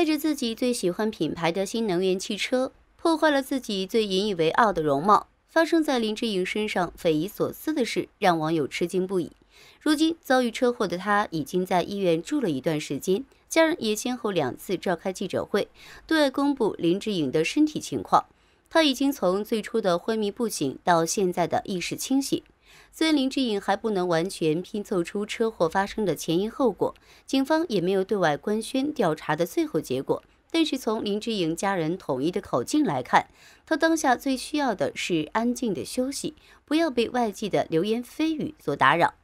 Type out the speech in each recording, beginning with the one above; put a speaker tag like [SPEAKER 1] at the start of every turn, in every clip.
[SPEAKER 1] 带着自己最喜欢品牌的新能源汽车，破坏了自己最引以为傲的容貌。发生在林志颖身上匪夷所思的事，让网友吃惊不已。如今遭遇车祸的他，已经在医院住了一段时间，家人也先后两次召开记者会，对外公布林志颖的身体情况。他已经从最初的昏迷不醒，到现在的意识清醒。虽然林志颖还不能完全拼凑出车祸发生的前因后果，警方也没有对外官宣调查的最后结果，但是从林志颖家人统一的口径来看，他当下最需要的是安静的休息，不要被外界的流言蜚语所打扰。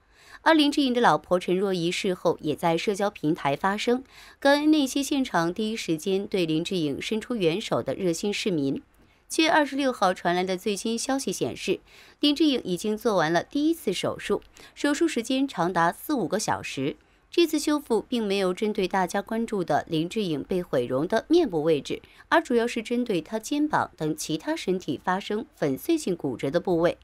[SPEAKER 1] 而林志颖的老婆陈若仪事后也在社交平台发声，感恩那些现场第一时间对林志颖伸出援手的热心市民。七月二十六号传来的最新消息显示，林志颖已经做完了第一次手术，手术时间长达四五个小时。这次修复并没有针对大家关注的林志颖被毁容的面部位置，而主要是针对他肩膀等其他身体发生粉碎性骨折的部位。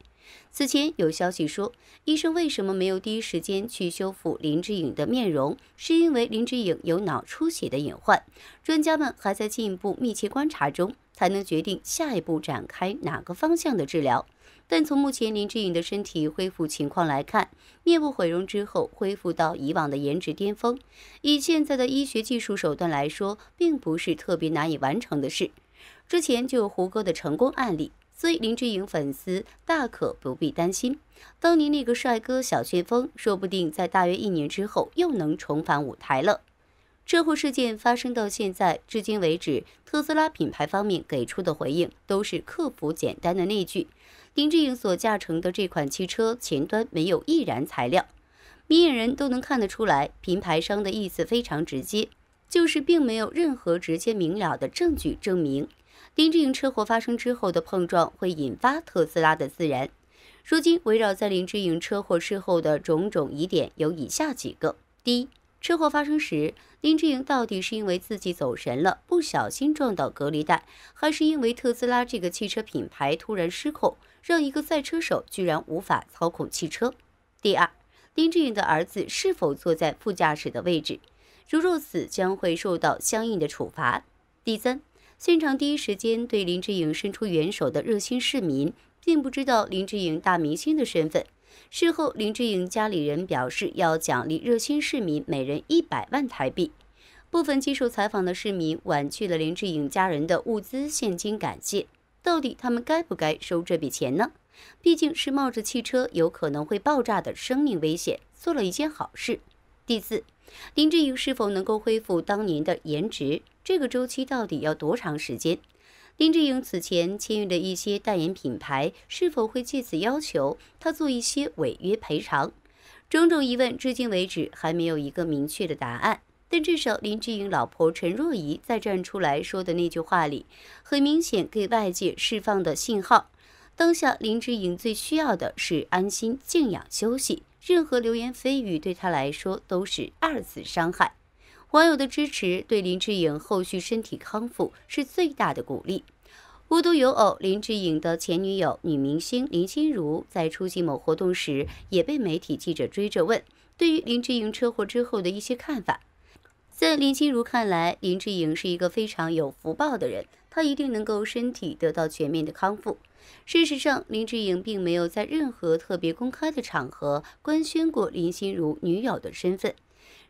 [SPEAKER 1] 此前有消息说，医生为什么没有第一时间去修复林志颖的面容，是因为林志颖有脑出血的隐患，专家们还在进一步密切观察中。才能决定下一步展开哪个方向的治疗。但从目前林志颖的身体恢复情况来看，面部毁容之后恢复到以往的颜值巅峰，以现在的医学技术手段来说，并不是特别难以完成的事。之前就有胡歌的成功案例，所以林志颖粉丝大可不必担心。当年那个帅哥小旋风，说不定在大约一年之后又能重返舞台了。车祸事件发生到现在，至今为止，特斯拉品牌方面给出的回应都是客服简单的那句：“林志颖所驾乘的这款汽车前端没有易燃材料。”明眼人都能看得出来，品牌商的意思非常直接，就是并没有任何直接明了的证据证明林志颖车祸发生之后的碰撞会引发特斯拉的自燃。如今，围绕在林志颖车祸事后的种种疑点有以下几个：第一。车祸发生时，林志颖到底是因为自己走神了，不小心撞到隔离带，还是因为特斯拉这个汽车品牌突然失控，让一个赛车手居然无法操控汽车？第二，林志颖的儿子是否坐在副驾驶的位置？如若此，将会受到相应的处罚。第三，现场第一时间对林志颖伸出援手的热心市民，并不知道林志颖大明星的身份。事后，林志颖家里人表示要奖励热心市民每人一百万台币。部分接受采访的市民婉拒了林志颖家人的物资、现金感谢。到底他们该不该收这笔钱呢？毕竟是冒着汽车有可能会爆炸的生命危险，做了一件好事。第四，林志颖是否能够恢复当年的颜值？这个周期到底要多长时间？林志颖此前签约的一些代言品牌是否会借此要求他做一些违约赔偿？种种疑问至今为止还没有一个明确的答案。但至少林志颖老婆陈若仪在站出来说的那句话里，很明显给外界释放的信号。当下林志颖最需要的是安心静养休息，任何流言蜚语对他来说都是二次伤害。网友的支持对林志颖后续身体康复是最大的鼓励。无独有偶，林志颖的前女友女明星林心如在出席某活动时，也被媒体记者追着问对于林志颖车祸之后的一些看法。在林心如看来，林志颖是一个非常有福报的人，他一定能够身体得到全面的康复。事实上，林志颖并没有在任何特别公开的场合官宣过林心如女友的身份。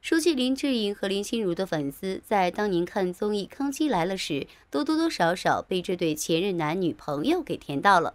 [SPEAKER 1] 说起林志颖和林心如的粉丝，在当年看综艺《康熙来了》时，都多多少少被这对前任男女朋友给甜到了。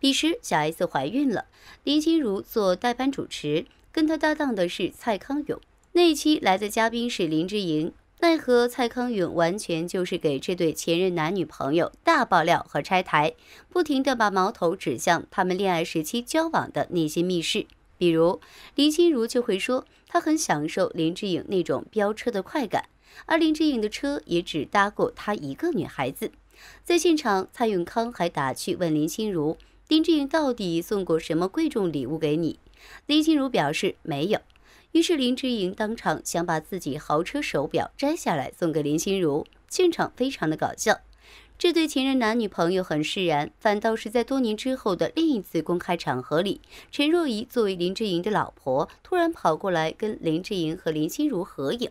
[SPEAKER 1] 彼时，小 S 怀孕了，林心如做代班主持，跟她搭档的是蔡康永。那一期来的嘉宾是林志颖，奈何蔡康永完全就是给这对前任男女朋友大爆料和拆台，不停的把矛头指向他们恋爱时期交往的那些密室。比如林心如就会说，她很享受林志颖那种飙车的快感，而林志颖的车也只搭过她一个女孩子。在现场，蔡永康还打趣问林心如，林志颖到底送过什么贵重礼物给你？林心如表示没有。于是林志颖当场想把自己豪车手表摘下来送给林心如，现场非常的搞笑。这对情人男女朋友很释然，反倒是在多年之后的另一次公开场合里，陈若仪作为林志颖的老婆，突然跑过来跟林志颖和林心如合影。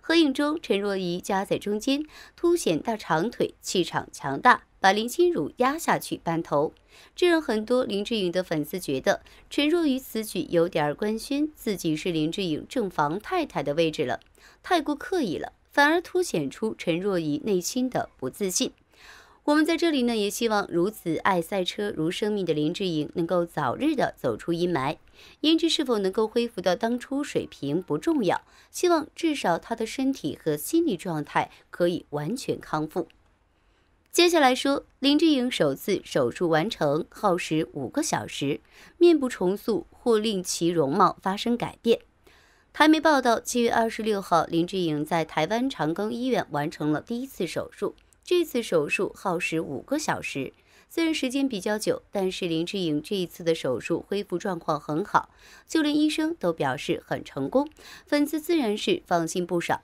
[SPEAKER 1] 合影中，陈若仪夹在中间，凸显大长腿，气场强大，把林心如压下去半头。这让很多林志颖的粉丝觉得，陈若仪此举有点官宣自己是林志颖正房太太的位置了，太过刻意了，反而凸显出陈若仪内心的不自信。我们在这里呢，也希望如此爱赛车如生命的林志颖能够早日的走出阴霾。颜值是否能够恢复到当初水平不重要，希望至少他的身体和心理状态可以完全康复。接下来说，林志颖首次手术完成，耗时五个小时，面部重塑或令其容貌发生改变。台媒报道，七月二十六号，林志颖在台湾长庚医院完成了第一次手术。这次手术耗时五个小时，虽然时间比较久，但是林志颖这一次的手术恢复状况很好，就连医生都表示很成功，粉丝自然是放心不少。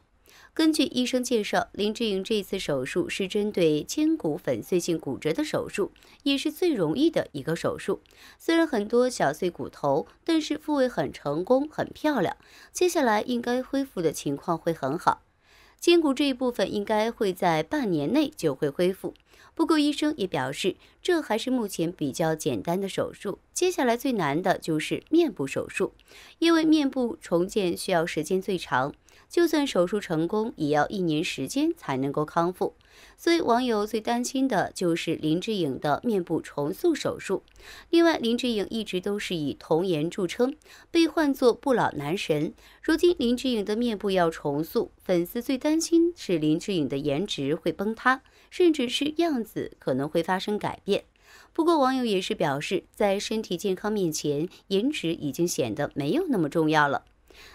[SPEAKER 1] 根据医生介绍，林志颖这次手术是针对肩骨粉碎性骨折的手术，也是最容易的一个手术。虽然很多小碎骨头，但是复位很成功，很漂亮。接下来应该恢复的情况会很好。筋骨这一部分应该会在半年内就会恢复，不过医生也表示。这还是目前比较简单的手术，接下来最难的就是面部手术，因为面部重建需要时间最长，就算手术成功，也要一年时间才能够康复。所以网友最担心的就是林志颖的面部重塑手术。另外，林志颖一直都是以童颜著称，被唤作不老男神。如今林志颖的面部要重塑，粉丝最担心是林志颖的颜值会崩塌，甚至是样子可能会发生改变。不过，网友也是表示，在身体健康面前，颜值已经显得没有那么重要了。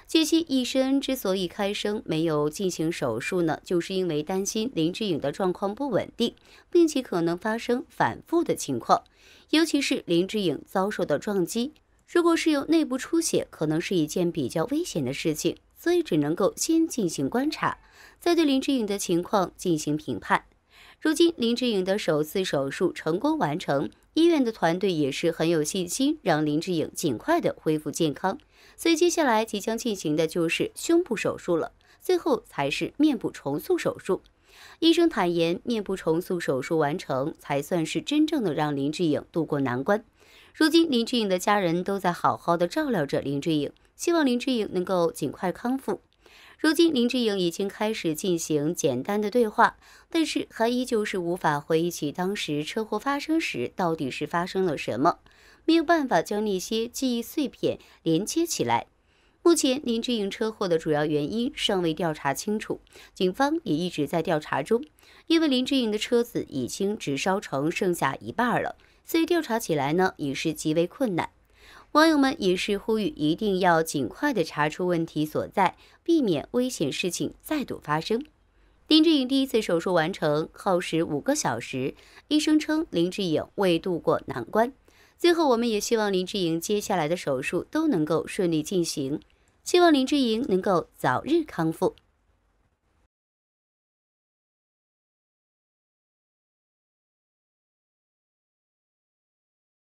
[SPEAKER 1] 据悉，医生之所以开声没有进行手术呢，就是因为担心林志颖的状况不稳定，并且可能发生反复的情况。尤其是林志颖遭受的撞击，如果是有内部出血，可能是一件比较危险的事情，所以只能够先进行观察，再对林志颖的情况进行评判。如今，林志颖的首次手术成功完成，医院的团队也是很有信心，让林志颖尽快的恢复健康。所以接下来即将进行的就是胸部手术了，最后才是面部重塑手术。医生坦言，面部重塑手术完成才算是真正的让林志颖渡过难关。如今，林志颖的家人都在好好的照料着林志颖，希望林志颖能够尽快康复。如今，林志颖已经开始进行简单的对话，但是还依旧是无法回忆起当时车祸发生时到底是发生了什么，没有办法将那些记忆碎片连接起来。目前，林志颖车祸的主要原因尚未调查清楚，警方也一直在调查中。因为林志颖的车子已经只烧成剩下一半了，所以调查起来呢也是极为困难。网友们也是呼吁，一定要尽快的查出问题所在，避免危险事情再度发生。林志颖第一次手术完成，耗时五个小时，医生称林志颖未度过难关。最后，我们也希望林志颖接下来的手术都能够顺利进行，希望林志颖能够早日康复。